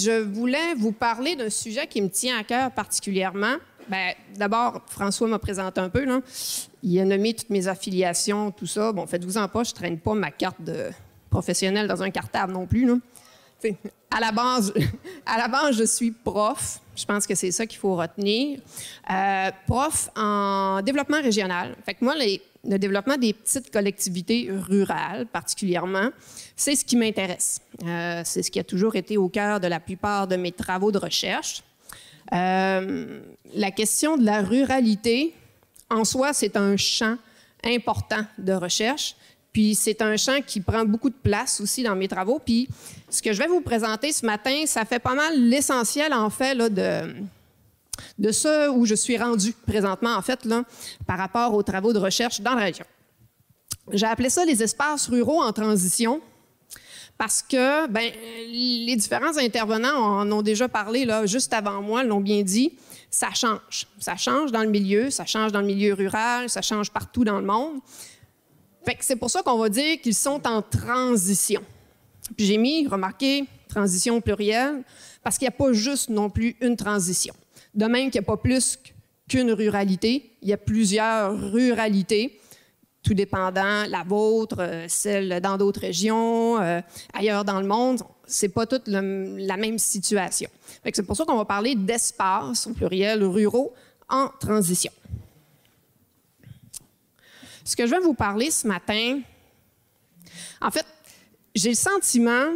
je voulais vous parler d'un sujet qui me tient à cœur particulièrement. Ben, d'abord, François m'a présenté un peu. Il a nommé toutes mes affiliations, tout ça. Bon, faites-vous en pas, je traîne pas ma carte de professionnel dans un cartable non plus. Là à la base, à la base, je suis prof. Je pense que c'est ça qu'il faut retenir. Euh, prof en développement régional. Fait moi, le développement des petites collectivités rurales, particulièrement, c'est ce qui m'intéresse. Euh, c'est ce qui a toujours été au cœur de la plupart de mes travaux de recherche. Euh, la question de la ruralité, en soi, c'est un champ important de recherche. Puis c'est un champ qui prend beaucoup de place aussi dans mes travaux. Puis ce que je vais vous présenter ce matin, ça fait pas mal l'essentiel, en fait, là, de, de ce où je suis rendu présentement, en fait, là, par rapport aux travaux de recherche dans la région. J'ai appelé ça les espaces ruraux en transition parce que ben, les différents intervenants en ont déjà parlé là, juste avant moi, l'ont bien dit, ça change. Ça change dans le milieu, ça change dans le milieu rural, ça change partout dans le monde c'est pour ça qu'on va dire qu'ils sont en transition. Puis j'ai mis, remarquez, transition plurielle, parce qu'il n'y a pas juste non plus une transition. De même qu'il n'y a pas plus qu'une ruralité, il y a plusieurs ruralités, tout dépendant la vôtre, euh, celle dans d'autres régions, euh, ailleurs dans le monde, c'est pas toute la même situation. C'est pour ça qu'on va parler d'espaces, pluriels pluriel, ruraux, en transition. Ce que je vais vous parler ce matin, en fait, j'ai le sentiment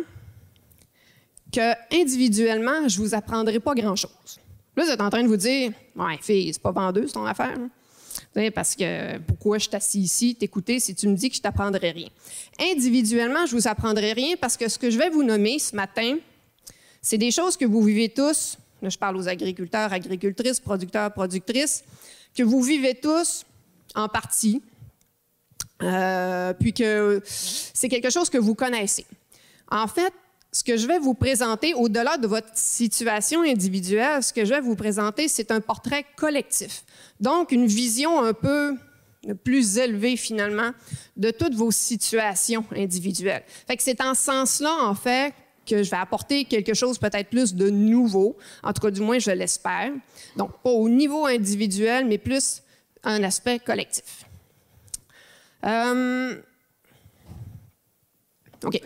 que individuellement, je vous apprendrai pas grand-chose. Là, vous êtes en train de vous dire, ouais, fille, c'est pas vendeux, c'est ton affaire. Hein. Parce que pourquoi je t'assis ici, t'écouter si tu me dis que je t'apprendrai rien? Individuellement, je ne vous apprendrai rien parce que ce que je vais vous nommer ce matin, c'est des choses que vous vivez tous. Là, je parle aux agriculteurs, agricultrices, producteurs, productrices, que vous vivez tous en partie, euh, puis que c'est quelque chose que vous connaissez. En fait, ce que je vais vous présenter, au-delà de votre situation individuelle, ce que je vais vous présenter, c'est un portrait collectif. Donc, une vision un peu plus élevée, finalement, de toutes vos situations individuelles. Fait que c'est en ce sens-là, en fait, que je vais apporter quelque chose peut-être plus de nouveau. En tout cas, du moins, je l'espère. Donc, pas au niveau individuel, mais plus un aspect collectif. Euh, OK.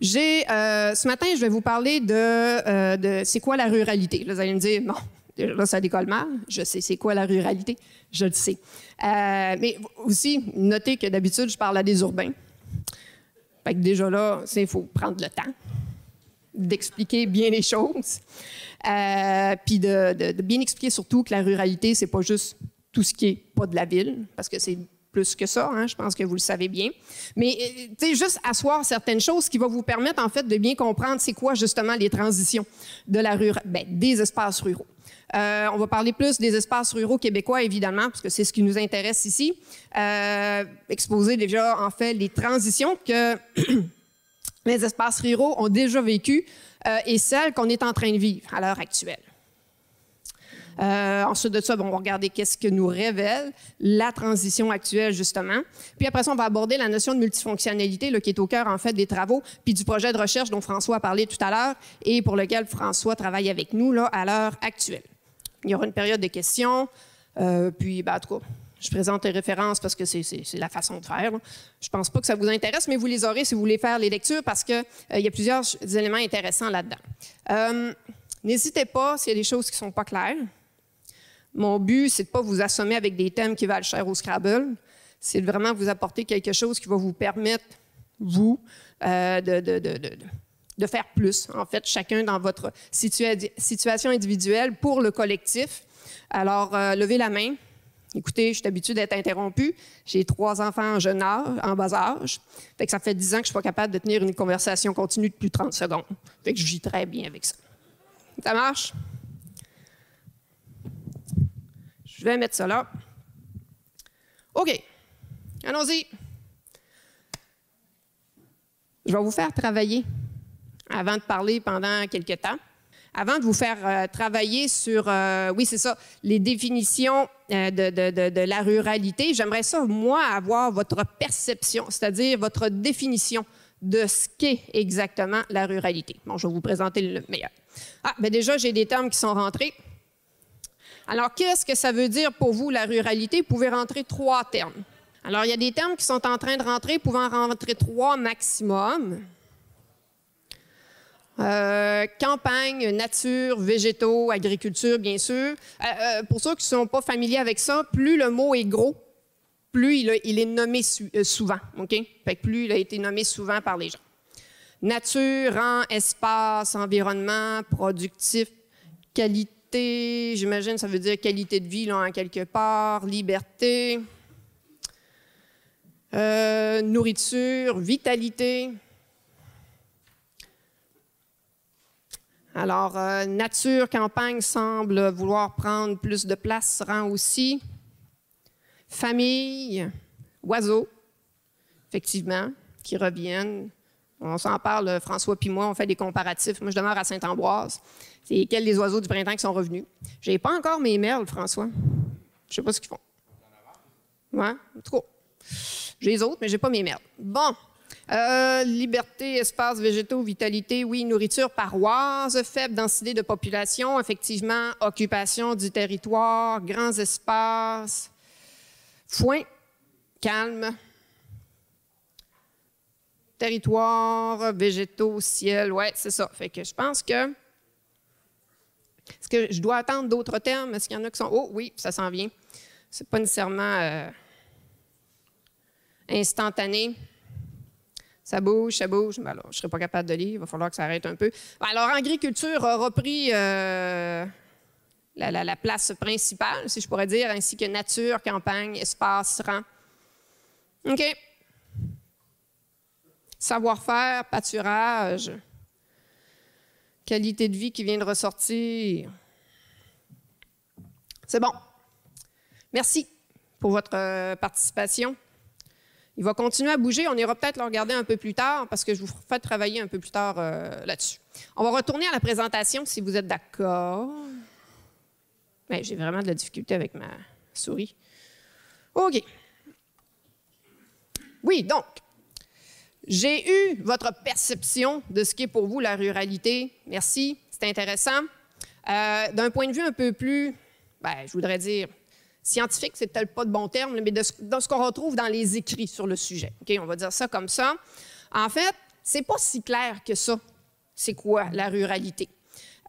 J'ai, euh, ce matin, je vais vous parler de, euh, c'est quoi la ruralité. vous allez me dire, non, là, ça décolle mal. Je sais c'est quoi la ruralité. Je le sais. mais aussi, notez que d'habitude, je parle à des urbains. que déjà là, il faut prendre le temps d'expliquer bien les choses. Puis de, de, bien expliquer surtout que la ruralité, c'est pas juste tout ce qui est pas de la ville, parce que c'est plus que ça, hein, je pense que vous le savez bien. Mais euh, tu juste asseoir certaines choses qui va vous permettre en fait de bien comprendre c'est quoi justement les transitions de la rure, ben, des espaces ruraux. Euh, on va parler plus des espaces ruraux québécois, évidemment, parce que c'est ce qui nous intéresse ici. Euh, exposer déjà, en fait, les transitions que les espaces ruraux ont déjà vécues euh, et celles qu'on est en train de vivre à l'heure actuelle. Euh, ensuite de ça, on va regarder qu'est-ce que nous révèle la transition actuelle, justement. Puis après ça, on va aborder la notion de multifonctionnalité, qui est au cœur, en fait, des travaux, puis du projet de recherche dont François a parlé tout à l'heure et pour lequel François travaille avec nous, là, à l'heure actuelle. Il y aura une période de questions, euh, puis, ben, en tout cas, je présente les références parce que c'est la façon de faire. Je Je pense pas que ça vous intéresse, mais vous les aurez si vous voulez faire les lectures parce qu'il euh, y a plusieurs éléments intéressants là-dedans. N'hésitez pas s'il y a des choses qui sont pas claires. Mon but, c'est de pas vous assommer avec des thèmes qui valent cher au Scrabble. C'est de vraiment vous apporter quelque chose qui va vous permettre, vous, euh, de, faire plus, en fait, chacun dans votre situation individuelle pour le collectif. Alors, euh, levez la main. Écoutez, je suis habituée d'être interrompue. J'ai trois enfants en jeune âge, en bas âge. Fait ça fait dix ans que je suis pas capable de tenir une conversation continue de plus de 30 secondes. Fait que je vis très bien avec ça. Ça marche? Je vais mettre ça là. OK. Allons-y. Je vais vous faire travailler avant de parler pendant quelques temps. Avant de vous faire euh, travailler sur, euh, oui, c'est ça, les définitions euh, de, de, la ruralité, j'aimerais ça, moi, avoir votre perception, c'est-à-dire votre définition de ce qu'est exactement la ruralité. Bon, je vais vous présenter le meilleur. Ah, bien déjà, j'ai des termes qui sont rentrés. Alors, qu'est-ce que ça veut dire pour vous, la ruralité? Vous pouvez rentrer trois termes. Alors, il y a des termes qui sont en train de rentrer, pouvant rentrer trois maximum. Euh, campagne, nature, végétaux, agriculture, bien sûr. Euh, euh, pour ceux qui ne sont pas familiers avec ça, plus le mot est gros, plus il, est nommé souvent. OK? Fait que plus il a été nommé souvent par les gens. Nature, rang, espace, environnement, productif, qualité J'imagine j'imagine ça veut dire qualité de vie là, en quelque part, liberté, euh, nourriture, vitalité. Alors, euh, nature, campagne semble vouloir prendre plus de place, rend aussi. Famille, oiseaux, effectivement, qui reviennent. On s'en parle, euh, François puis moi, on fait des comparatifs. Moi, je demeure à saint amboise C'est quels les oiseaux du printemps qui sont revenus. J'ai pas encore mes merles, François. Je sais pas ce qu'ils font. Ouais, trop. J'ai les autres, mais j'ai pas mes merles. Bon. Euh, liberté, espaces végétaux, vitalité, oui, nourriture, paroisse, faible densité de population, effectivement, occupation du territoire, grands espaces, foin, calme, territoire, végétaux, ciel, ouais, c'est ça. Fait que je pense que. Est-ce que je dois attendre d'autres termes? Est-ce qu'il y en a qui sont. Oh oui, ça s'en vient. C'est pas nécessairement euh, instantané. Ça bouge, ça bouge. Ben je ne serai pas capable de lire. Il va falloir que ça arrête un peu. Alors, agriculture a repris euh, la, la, place principale, si je pourrais dire, ainsi que nature, campagne, espace, rang. OK. Savoir-faire, pâturage, qualité de vie qui vient de ressortir. C'est bon. Merci pour votre euh, participation. Il va continuer à bouger. On ira peut-être le regarder un peu plus tard parce que je vous fais travailler un peu plus tard euh, là-dessus. On va retourner à la présentation si vous êtes d'accord. Mais ben, j'ai vraiment de la difficulté avec ma souris. OK. Oui, donc, j'ai eu votre perception de ce qu'est pour vous la ruralité. Merci, c'est intéressant. Euh, d'un point de vue un peu plus, ben, je voudrais dire, scientifique, c'est peut-être pas de bon terme, mais de ce, qu'on retrouve dans les écrits sur le sujet. Ok, on va dire ça comme ça. En fait, c'est pas si clair que ça. C'est quoi la ruralité?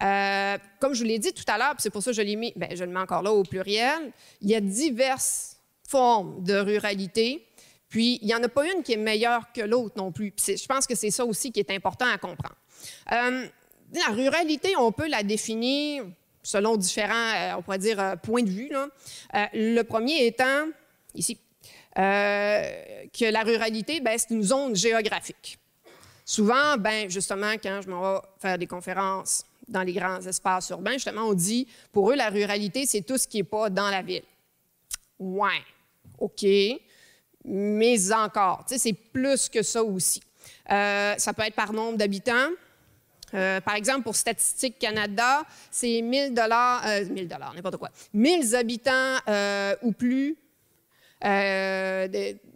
Euh, comme je vous l'ai dit tout à l'heure, c'est pour ça que je l'ai mis, ben, je le mets encore là au pluriel, il y a diverses formes de ruralité puis, il n'y en a pas une qui est meilleure que l'autre non plus. je pense que c'est ça aussi qui est important à comprendre. Euh, la ruralité, on peut la définir selon différents, euh, on pourrait dire, euh, points de vue. le premier étant, ici, que la ruralité, ben, c'est une zone géographique. Souvent, ben, justement, quand je m'en vais faire des conférences dans les grands espaces urbains, justement, on dit, pour eux, la ruralité, c'est tout ce qui n'est pas dans la ville. Ouais, OK mais encore. Tu sais, c'est plus que ça aussi. Euh, ça peut être par nombre d'habitants. Euh, par exemple, pour Statistique Canada, c'est 1000 dollars, euh, 1000 dollars, n'importe quoi, 1000 habitants euh, ou plus euh,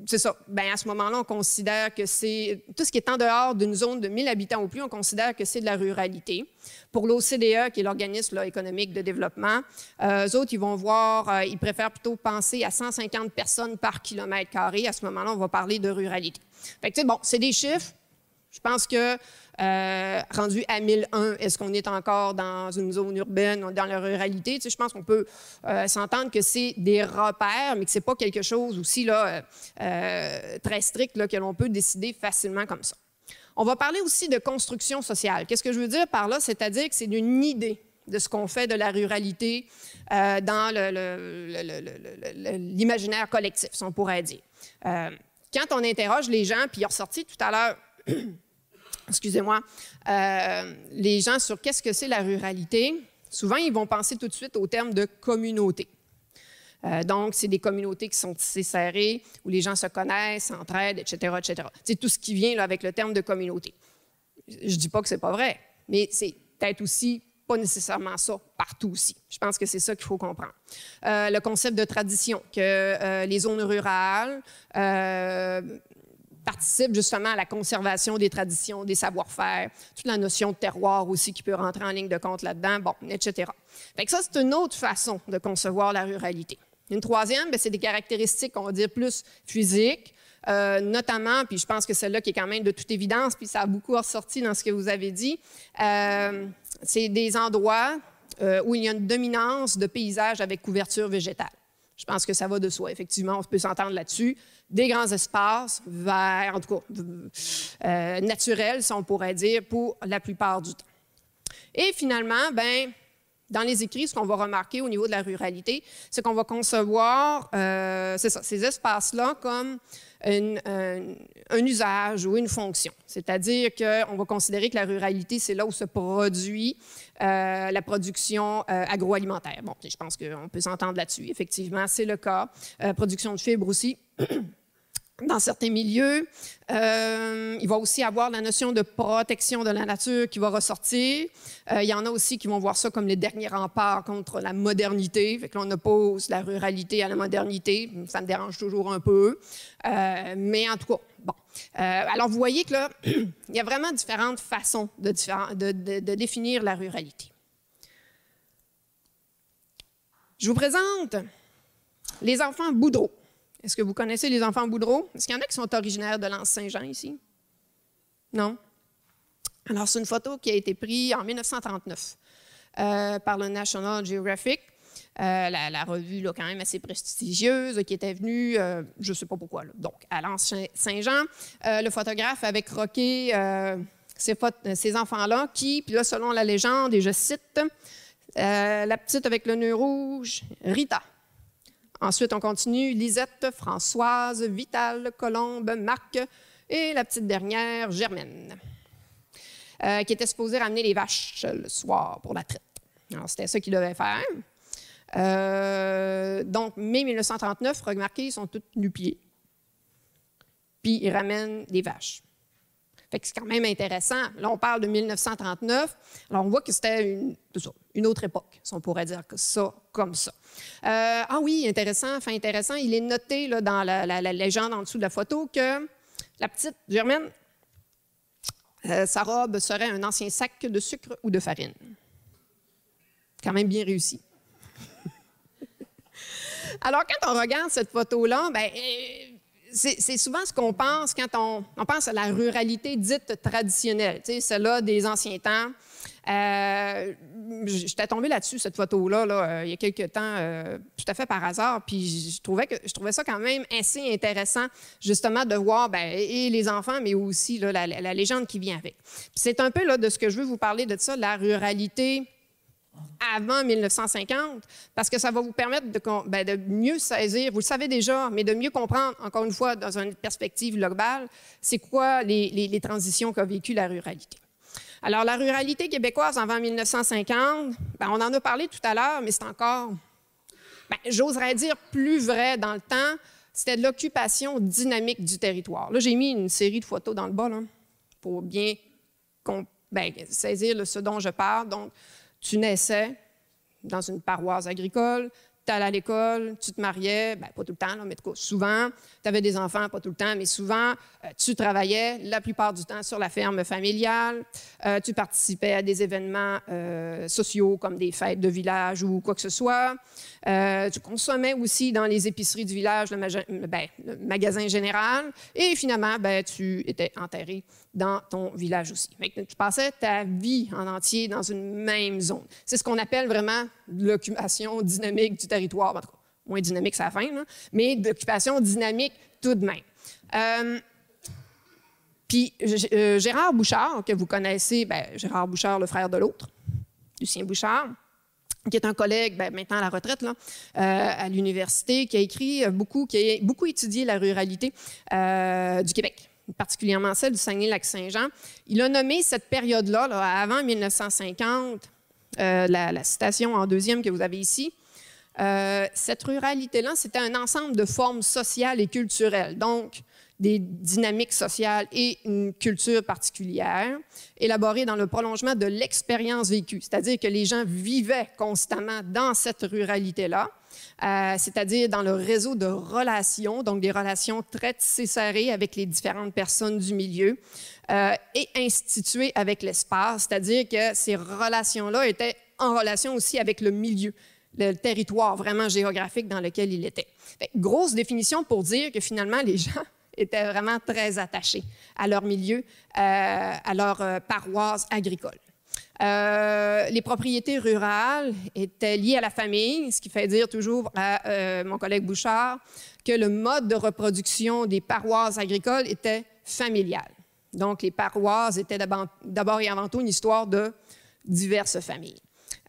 c'est ça. Ben, à ce moment-là, on considère que c'est tout ce qui est en dehors d'une zone de 1000 habitants ou plus, on considère que c'est de la ruralité. Pour l'OCDE, qui est l'organisme économique de développement, euh, eux autres, ils vont voir, euh, ils préfèrent plutôt penser à 150 personnes par kilomètre carré. À ce moment-là, on va parler de ruralité. Fait que, bon, c'est des chiffres. Je pense que euh, rendu à 1001, est-ce qu'on est encore dans une zone urbaine, dans la ruralité? je pense qu'on peut euh, s'entendre que c'est des repères, mais que c'est pas quelque chose aussi là, euh, très strict que l'on peut décider facilement comme ça. On va parler aussi de construction sociale. Qu'est-ce que je veux dire par là? C'est-à-dire que c'est une idée de ce qu'on fait de la ruralité dans l'imaginaire collectif, si on pourrait dire. quand on interroge les gens, puis il est ressorti tout à l'heure excusez-moi, euh, les gens sur qu'est-ce que c'est la ruralité, souvent ils vont penser tout de suite au terme de communauté. Euh, donc, c'est des communautés qui sont tissées serrées, où les gens se connaissent, s'entraident, etc., etc. C'est tout ce qui vient avec le terme de communauté. Je ne dis pas que ce n'est pas vrai, mais c'est peut-être aussi pas nécessairement ça partout aussi. Je pense que c'est ça qu'il faut comprendre. Euh, le concept de tradition, que les zones rurales, participe justement à la conservation des traditions, des savoir-faire, toute la notion de terroir aussi qui peut rentrer en ligne de compte là-dedans, bon, etc. Fait ça, c'est une autre façon de concevoir la ruralité. Une troisième, ben, c'est des caractéristiques, on va dire, plus physiques, euh, notamment, puis je pense que celle-là qui est quand même de toute évidence, puis ça a beaucoup ressorti dans ce que vous avez dit, euh, c'est des endroits euh, où il y a une dominance de paysages avec couverture végétale. Je pense que ça va de soi. Effectivement, on peut s'entendre là-dessus. Des grands espaces verts, en tout cas, euh, naturels, si on pourrait dire, pour la plupart du temps. Et finalement, ben, dans les écrits, ce qu'on va remarquer au niveau de la ruralité, c'est qu'on va concevoir euh, ces espaces-là comme un, un, usage ou une fonction. C'est-à-dire qu'on va considérer que la ruralité, c'est là où se produit euh, la production euh, agroalimentaire. Bon, je pense qu'on peut s'entendre là-dessus. Effectivement, c'est le cas. Euh, production de fibres aussi. dans certains milieux. il va aussi avoir la notion de protection de la nature qui va ressortir. il y en a aussi qui vont voir ça comme les derniers remparts contre la modernité. Fait que on oppose la ruralité à la modernité. Ça me dérange toujours un peu. mais en tout cas, euh, alors, vous voyez que là, il y a vraiment différentes façons de, définir la ruralité. Je vous présente les enfants Boudreau. Est-ce que vous connaissez les enfants Boudreau? Est-ce qu'il y en a qui sont originaires de l'Anse Saint-Jean ici? Non? Alors, c'est une photo qui a été prise en 1939 euh, par le National Geographic. Euh, la, revue quand même assez prestigieuse, euh, qui était venue, euh, je ne sais pas pourquoi, donc à lanse saint jean le photographe avait croqué ces, enfants-là qui, puis là, selon la légende, et je cite, la petite avec le nœud rouge, Rita. Ensuite, on continue, Lisette, Françoise, Vital, Colombe, Marc et la petite dernière, Germaine, qui était supposée ramener les vaches le soir pour la traite. Alors, c'était ça qu'il devait faire. Euh, donc, mai 1939, remarquez, ils sont tous nu-pieds. Puis ils ramènent des vaches. Fait que c'est quand même intéressant. Là, on parle de 1939. Alors, on voit que c'était une, une, autre époque, si on pourrait dire ça comme ça. Euh, ah oui, intéressant, enfin intéressant. Il est noté là, dans la, légende en dessous de la photo que la petite Germaine, euh, sa robe serait un ancien sac de sucre ou de farine. Quand même bien réussi. Alors, quand on regarde cette photo-là, ben, euh, c'est souvent ce qu'on pense quand on, pense à la ruralité dite traditionnelle, tu sais, celle-là des anciens temps. Euh, j'étais tombé là-dessus, cette photo-là, là, euh, il y a quelques temps, tout à fait par hasard, puis je trouvais, que, je trouvais ça quand même assez intéressant, justement, de voir ben, et les enfants, mais aussi la, légende qui vient avec. C'est un peu là, de ce que je veux vous parler de ça, la ruralité avant 1950, parce que ça va vous permettre ben, de, mieux saisir, vous le savez déjà, mais de mieux comprendre, encore une fois, dans une perspective globale, c'est quoi les, transitions qu'a vécu la ruralité. Alors, la ruralité québécoise avant 1950, ben, on en a parlé tout à l'heure, mais c'est encore, ben, j'oserais dire, plus vrai dans le temps, c'était de l'occupation dynamique du territoire. Là, j'ai mis une série de photos dans le bas, pour bien saisir le, ce dont je parle. Donc, tu naissais dans une paroisse agricole, tu allais à l'école, tu te mariais, ben, pas tout le temps, mais souvent. Tu avais des enfants, pas tout le temps, mais souvent. Euh, tu travaillais la plupart du temps sur la ferme familiale. Euh, tu participais à des événements euh, sociaux comme des fêtes de village ou quoi que ce soit. tu consommais aussi dans les épiceries du village, le, ben, magasin général. Et finalement, ben, tu étais enterré dans ton village aussi. Mais tu passais ta vie en entier dans une même zone. C'est ce qu'on appelle vraiment l'occupation dynamique du territoire. En tout cas, moins dynamique, ça la fin, mais d'occupation dynamique tout de même. Euh, puis euh, Gérard Bouchard, que vous connaissez, ben, Gérard Bouchard, le frère de l'autre, Lucien Bouchard, qui est un collègue ben, maintenant à la retraite euh, à l'université, qui a écrit beaucoup, qui a beaucoup étudié la ruralité du Québec particulièrement celle du Saguenay-Lac-Saint-Jean, il a nommé cette période-là, là, avant 1950, euh, la, citation en deuxième que vous avez ici, euh, cette ruralité-là, c'était un ensemble de formes sociales et culturelles, donc des dynamiques sociales et une culture particulière, élaborée dans le prolongement de l'expérience vécue, c'est-à-dire que les gens vivaient constamment dans cette ruralité-là, euh, c'est-à-dire dans le réseau de relations, donc des relations très serrées avec les différentes personnes du milieu, euh, et instituées avec l'espace, c'est-à-dire que ces relations-là étaient en relation aussi avec le milieu le territoire vraiment géographique dans lequel il était. grosse définition pour dire que finalement, les gens étaient vraiment très attachés à leur milieu, euh, à leur paroisse agricole. Euh, les propriétés rurales étaient liées à la famille, ce qui fait dire toujours à euh, mon collègue Bouchard que le mode de reproduction des paroisses agricoles était familial. Donc, les paroisses étaient d'abord et avant tout une histoire de diverses familles.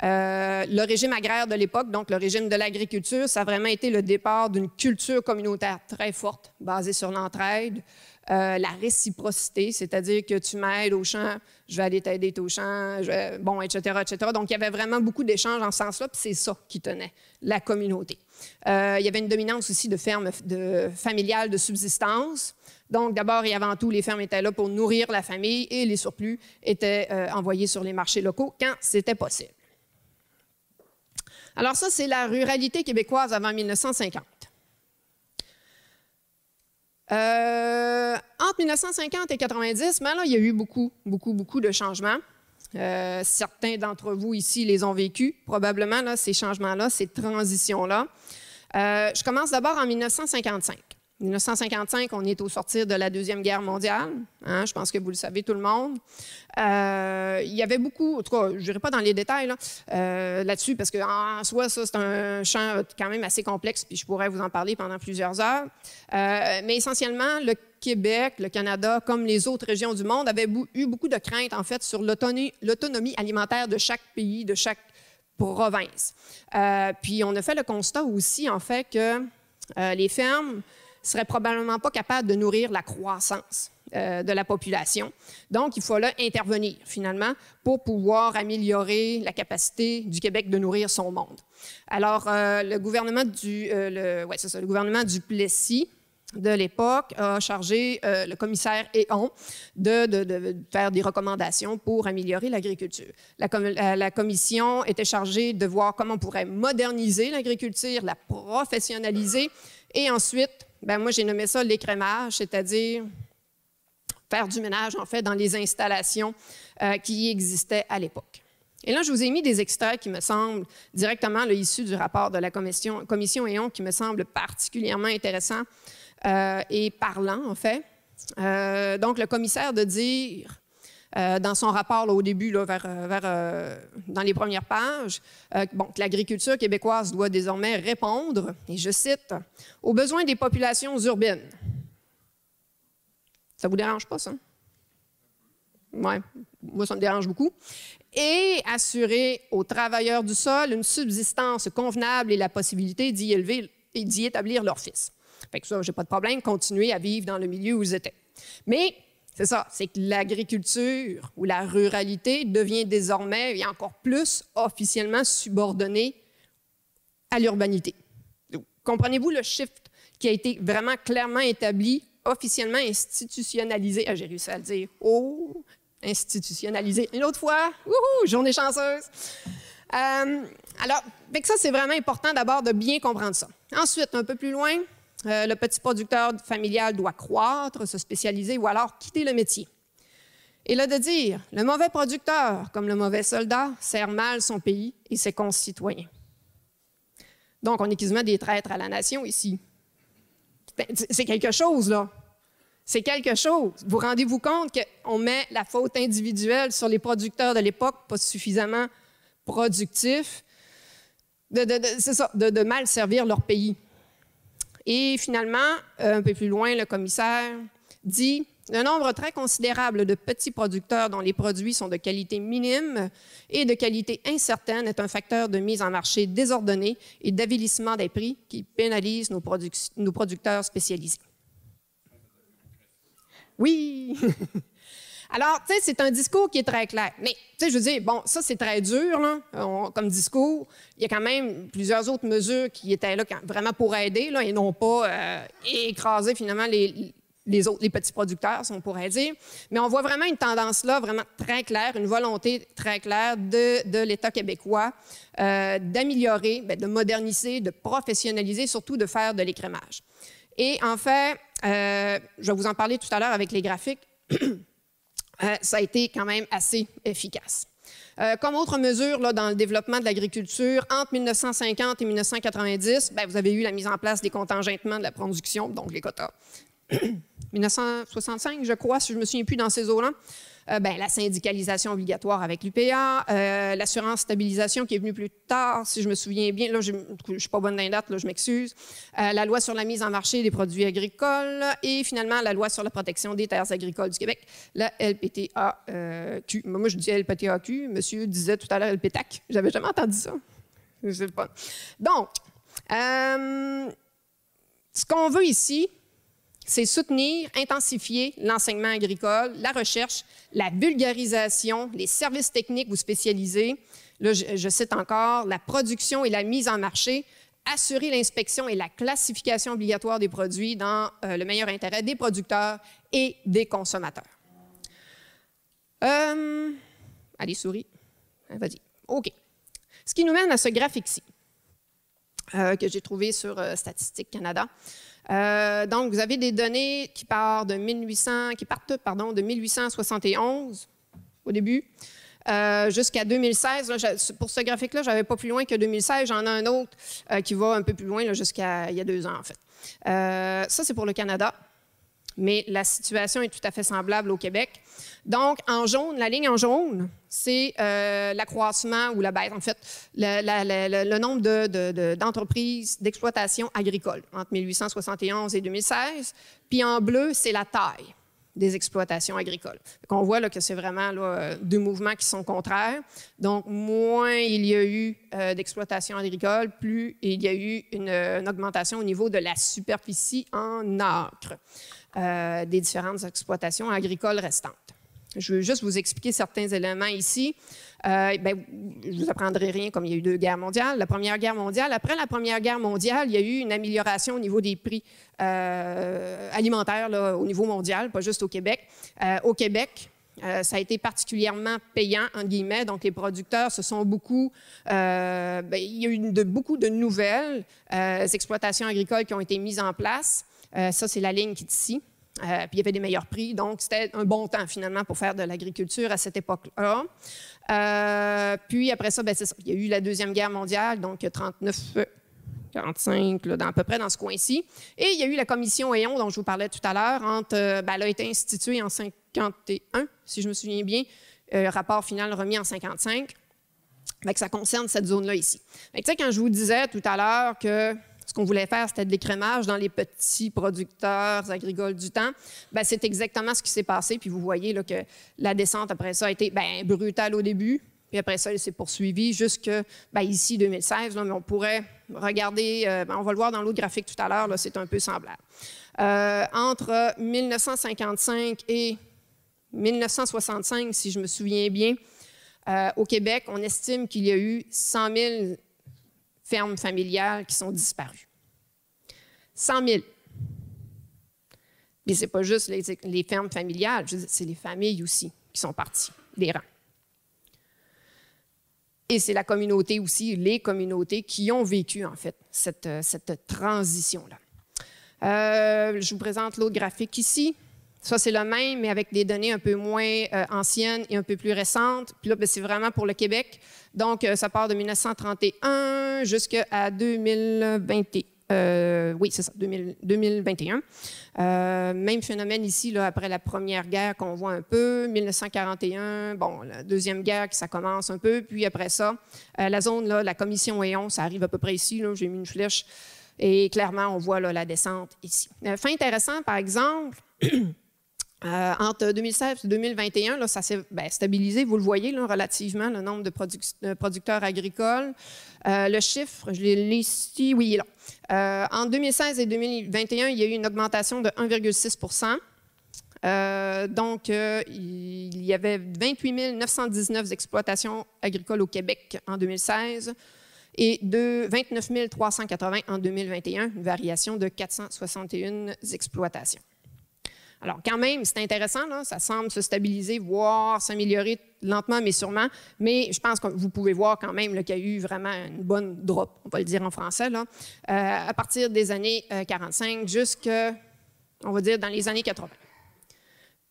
Euh, le régime agraire de l'époque, donc le régime de l'agriculture, ça a vraiment été le départ d'une culture communautaire très forte, basée sur l'entraide, euh, la réciprocité, c'est-à-dire que tu m'aides au champ, je vais aller t'aider au champ, bon, etc., etc. Donc, il y avait vraiment beaucoup d'échanges en ce sens-là, puis c'est ça qui tenait la communauté. Euh, il y avait une dominance aussi de fermes de, familiales de subsistance. Donc, d'abord et avant tout, les fermes étaient là pour nourrir la famille et les surplus étaient euh, envoyés sur les marchés locaux quand c'était possible. Alors ça, c'est la ruralité québécoise avant 1950. Euh, entre 1950 et 90, là, il y a eu beaucoup, beaucoup, beaucoup de changements. Euh, certains d'entre vous ici les ont vécus, probablement, là, ces changements-là, ces transitions-là. Euh, je commence d'abord en 1955. 1955, on est au sortir de la Deuxième Guerre mondiale. Hein, je pense que vous le savez, tout le monde. Euh, il y avait beaucoup, en tout cas, je dirai pas dans les détails euh, là-dessus, parce que en soi, ça, c'est un champ quand même assez complexe, puis je pourrais vous en parler pendant plusieurs heures. Euh, mais essentiellement, le Québec, le Canada, comme les autres régions du monde, avaient eu beaucoup de craintes, en fait, sur l'autonomie alimentaire de chaque pays, de chaque province. puis on a fait le constat aussi, en fait, que les fermes ne serait probablement pas capable de nourrir la croissance euh, de la population. Donc, il faut là intervenir, finalement, pour pouvoir améliorer la capacité du Québec de nourrir son monde. Alors, euh, le, gouvernement du, euh, le, gouvernement du Plessis, de l'époque a chargé le commissaire Eon de, de, faire des recommandations pour améliorer l'agriculture. La, la, commission était chargée de voir comment on pourrait moderniser l'agriculture, la professionnaliser et ensuite ben moi, j'ai nommé ça l'écrémage, c'est-à-dire faire du ménage, en fait, dans les installations euh, qui existaient à l'époque. Et là, je vous ai mis des extraits qui me semblent directement l'issue issus du rapport de la commission, commission EON, qui me semble particulièrement intéressant euh, et parlant, en fait. Euh, donc, le commissaire de dire euh, dans son rapport au début, euh, euh, dans les premières pages, que l'agriculture québécoise doit désormais répondre, et je cite, aux besoins des populations urbaines. Ça vous dérange pas, ça? Oui, moi, ça me dérange beaucoup. Et assurer aux travailleurs du sol une subsistance convenable et la possibilité d'y élever et d'y établir leur fils. Fait que ça, j'ai pas de problème, continuer à vivre dans le milieu où ils étaient. Mais c'est ça, c'est que l'agriculture ou la ruralité devient désormais et encore plus officiellement subordonnée à l'urbanité. Comprenez-vous le shift qui a été vraiment clairement établi, officiellement institutionnalisé? Ah, j'ai réussi à le dire. Oh, institutionnalisé. Une autre fois, wouhou, journée chanceuse. Euh, alors, avec ça, c'est vraiment important d'abord de bien comprendre ça. Ensuite, un peu plus loin, euh, le petit producteur familial doit croître, se spécialiser ou alors quitter le métier. Et là, de dire, le mauvais producteur, comme le mauvais soldat, sert mal son pays et ses concitoyens. Donc, on est quasiment des traîtres à la nation ici. Ben, c'est quelque chose, là. C'est quelque chose. Vous rendez-vous compte qu'on met la faute individuelle sur les producteurs de l'époque, pas suffisamment productifs, de mal servir leur pays. Et finalement, euh, un peu plus loin, le commissaire dit Le nombre très considérable de petits producteurs dont les produits sont de qualité minime et de qualité incertaine est un facteur de mise en marché désordonnée et d'avilissement des prix qui pénalise nos, nos producteurs spécialisés. Oui! Alors, tu sais, c'est un discours qui est très clair. Mais, tu sais, je veux dire, bon, ça, c'est très dur, là, comme discours. Il y a quand même plusieurs autres mesures qui étaient là vraiment pour aider, là, et non pas euh, écraser, finalement, les, autres, les petits producteurs, si on pourrait dire. Mais on voit vraiment une tendance là, vraiment très claire, une volonté très claire de, l'État québécois euh, d'améliorer, ben, de moderniser, de professionnaliser, surtout de faire de l'écrémage. Et en fait, euh, je vais vous en parler tout à l'heure avec les graphiques. Euh, ça a été quand même assez efficace. Euh, comme autre mesure là, dans le développement de l'agriculture, entre 1950 et 1990, ben, vous avez eu la mise en place des contingentements de la production, donc les quotas. 1965, je crois, si je me souviens plus dans ces eaux-là. Euh, ben, la syndicalisation obligatoire avec l'UPA, euh, l'assurance stabilisation qui est venue plus tard, si je me souviens bien, là, je ne suis pas bonne d'un date, là, je m'excuse, euh, la loi sur la mise en marché des produits agricoles et finalement la loi sur la protection des terres agricoles du Québec, la LPTAQ. Moi, je dis LPTAQ, monsieur disait tout à l'heure LPTAQ, j'avais jamais entendu ça. Je sais pas. Donc, ce qu'on veut ici, c'est soutenir, intensifier l'enseignement agricole, la recherche, la vulgarisation, les services techniques ou spécialisés. Là, je, cite encore, la production et la mise en marché, assurer l'inspection et la classification obligatoire des produits dans euh, le meilleur intérêt des producteurs et des consommateurs. Euh, allez, souris. Hein, vas-y. OK. Ce qui nous mène à ce graphique-ci, euh, que j'ai trouvé sur Statistique Canada. Euh, donc, vous avez des données qui partent de de 1871 au début. Euh, jusqu'à 2016. pour ce graphique-là, je n'avais pas plus loin que 2016. J'en ai un autre euh, qui va un peu plus loin, jusqu'à il y a deux ans, en fait. ça, c'est pour le Canada mais la situation est tout à fait semblable au Québec. Donc, en jaune, la ligne en jaune, c'est euh, l'accroissement ou la baisse, en fait, le nombre d'entreprises d'exploitation agricole entre 1871 et 2016. Puis en bleu, c'est la taille des exploitations agricoles. on voit là, que c'est vraiment deux mouvements qui sont contraires. Donc, moins il y a eu euh, d'exploitation d'exploitations agricoles, plus il y a eu une, une augmentation au niveau de la superficie en acre. Euh, des différentes exploitations agricoles restantes. Je veux juste vous expliquer certains éléments ici. Euh, ben, je ne vous apprendrai rien comme il y a eu deux guerres mondiales. La Première Guerre mondiale, après la Première Guerre mondiale, il y a eu une amélioration au niveau des prix euh, alimentaires au niveau mondial, pas juste au Québec. au Québec, ça a été particulièrement payant, entre guillemets. Donc, les producteurs se sont beaucoup... Ben, il y a eu de, beaucoup de nouvelles exploitations agricoles qui ont été mises en place. Euh, ça, c'est la ligne qui est ici. Euh, puis il y avait des meilleurs prix, donc c'était un bon temps finalement pour faire de l'agriculture à cette époque-là. Euh, puis après ben, ça, il y a eu la Deuxième Guerre mondiale, donc 39, 45, à peu près dans ce coin-ci. Et il y a eu la commission Eon, dont je vous parlais tout à l'heure. Ben, elle a été instituée en 51, si je me souviens bien. rapport final remis en 55. ça concerne cette zone-là ici. Tu sais, quand je vous disais tout à l'heure que voulait faire, c'était de l'écrémage dans les petits producteurs agricoles du temps. Ben, c'est exactement ce qui s'est passé. Puis vous voyez là, que la descente après ça a été ben, brutale au début, puis après ça, elle s'est poursuivi jusque ben, ici 2016. Là, mais on pourrait regarder, euh, ben, on va le voir dans l'autre graphique tout à l'heure, c'est un peu semblable. Euh, entre 1955 et 1965, si je me souviens bien, euh, au Québec, on estime qu'il y a eu 100 000 fermes familiales qui sont disparues. 100 000. Mais ce n'est pas juste les, fermes familiales, c'est les familles aussi qui sont parties des rangs. Et c'est la communauté aussi, les communautés qui ont vécu, en fait, cette, euh, cette transition-là. Euh, je vous présente l'autre graphique ici. Ça, c'est le même, mais avec des données un peu moins euh, anciennes et un peu plus récentes. Puis là, ben, c'est vraiment pour le Québec. Donc, ça part de 1931 jusqu'à 2021. Euh, oui, c'est ça, 2021. Euh, même phénomène ici, là, après la Première Guerre qu'on voit un peu, 1941, bon, la Deuxième Guerre, ça commence un peu, puis après ça, euh, la zone, là, la commission Éon, e ça arrive à peu près ici, là, j'ai mis une flèche, et clairement, on voit là, la descente ici. fin intéressant, par exemple, euh, entre 2016 et 2021, ça s'est ben, stabilisé, vous le voyez, relativement, le nombre de, producteurs agricoles. Euh, le chiffre, je l'ai ici, oui, là. Euh, en 2016 et 2021, il y a eu une augmentation de 1,6 donc, il y avait 28 919 exploitations agricoles au Québec en 2016 et 29 380 en 2021, une variation de 461 exploitations. Alors, quand même, c'est intéressant, ça semble se stabiliser, voire s'améliorer lentement, mais sûrement. Mais je pense que vous pouvez voir quand même qu'il y a eu vraiment une bonne drop, on va le dire en français, euh, à partir des années 45 euh, jusqu'à, on va dire, dans les années 80.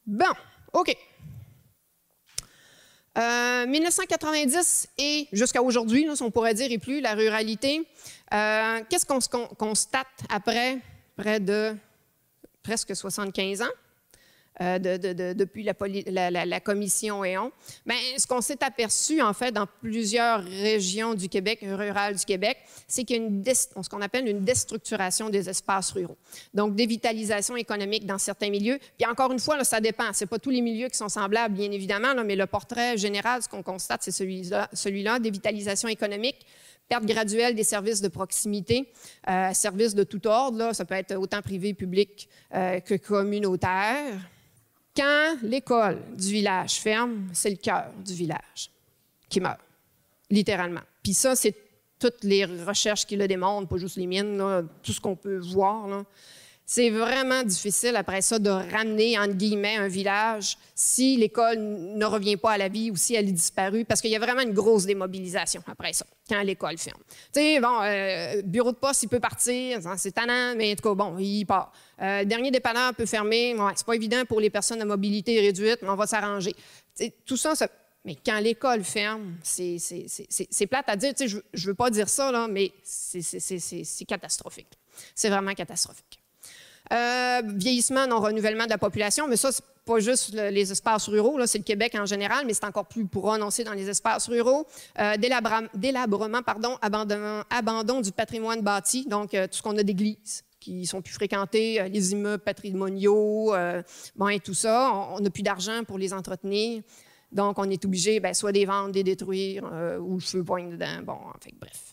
Bon, OK. 1990 euh, et jusqu'à aujourd'hui, on pourrait dire, et plus, la ruralité. Qu'est-ce qu'on constate après près de presque 75 ans. Euh, depuis la, commission EON. mais ben, ce qu'on s'est aperçu, en fait, dans plusieurs régions du Québec, rurales du Québec, c'est qu'il y ce qu'on appelle une déstructuration des espaces ruraux. Donc, dévitalisation économique dans certains milieux. Puis encore une fois, ça dépend. Ce pas tous les milieux qui sont semblables, bien évidemment, mais le portrait général, ce qu'on constate, c'est celui-là, celui dévitalisation économique, perte graduelle des services de proximité, euh, services de tout ordre, là, ça peut être autant privé, public euh, que communautaire. Quand l'école du village ferme, c'est le cœur du village qui meurt, littéralement. Puis ça, c'est toutes les recherches qui le démontrent, pas juste les miennes, tout ce qu'on peut voir. Là. C'est vraiment difficile après ça de ramener, entre guillemets, un village si l'école ne revient pas à la vie ou si elle est disparue, parce qu'il y a vraiment une grosse démobilisation après ça, quand l'école ferme. Tu sais, bon, euh, bureau de poste, il peut partir, hein, c'est tannant, mais en tout cas, bon, il part. Euh, dernier dépanneur peut fermer, Ce c'est pas évident pour les personnes à mobilité réduite, mais on va s'arranger. Tout ça, mais quand l'école ferme, c'est plate à dire. je ne veux pas dire ça, là, mais c'est catastrophique. C'est vraiment catastrophique. Euh, vieillissement, non renouvellement de la population, mais ça, c'est pas juste les espaces ruraux, là c'est le Québec en général, mais c'est encore plus prononcé dans les espaces ruraux. Euh, délabrement, pardon, abandon, abandon du patrimoine bâti, donc euh, tout ce qu'on a d'églises qui sont plus fréquentées, les immeubles patrimoniaux, bon, et tout ça. On n'a plus d'argent pour les entretenir. Donc, on est obligé ben, soit de les vendre, de les détruire, ou le feu poigne dedans. Bon, en fait, bref.